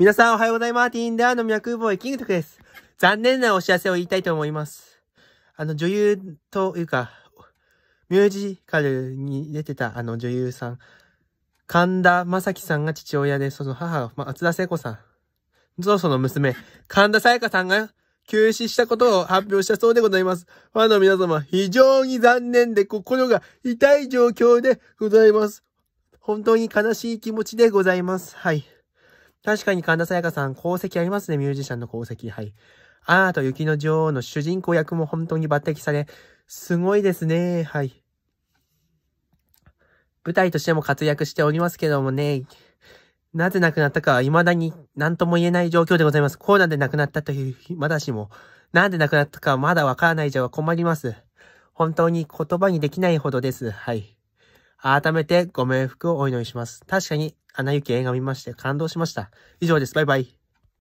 皆さんおはようございます。ティンダーの脈ボーイキングトクです。残念なお知らせを言いたいと思います。あの、女優というか、ミュージカルに出てたあの女優さん、神田正輝さんが父親で、その母、松田聖子さん、とその娘、神田沙也加さんが休止したことを発表したそうでございます。ファンの皆様、非常に残念で心が痛い状況でございます。本当に悲しい気持ちでございます。はい。確かに神田沙也加さん、功績ありますね、ミュージシャンの功績。はい。アート雪の女王の主人公役も本当に抜擢され、すごいですね。はい。舞台としても活躍しておりますけどもね、なぜ亡くなったかは未だに何とも言えない状況でございます。コーナで亡くなったという、まだしも、なんで亡くなったかまだわからないじゃ困ります。本当に言葉にできないほどです。はい。改めてご冥福をお祈りします。確かに、アナ雪映画見まして感動しました。以上です。バイバイ。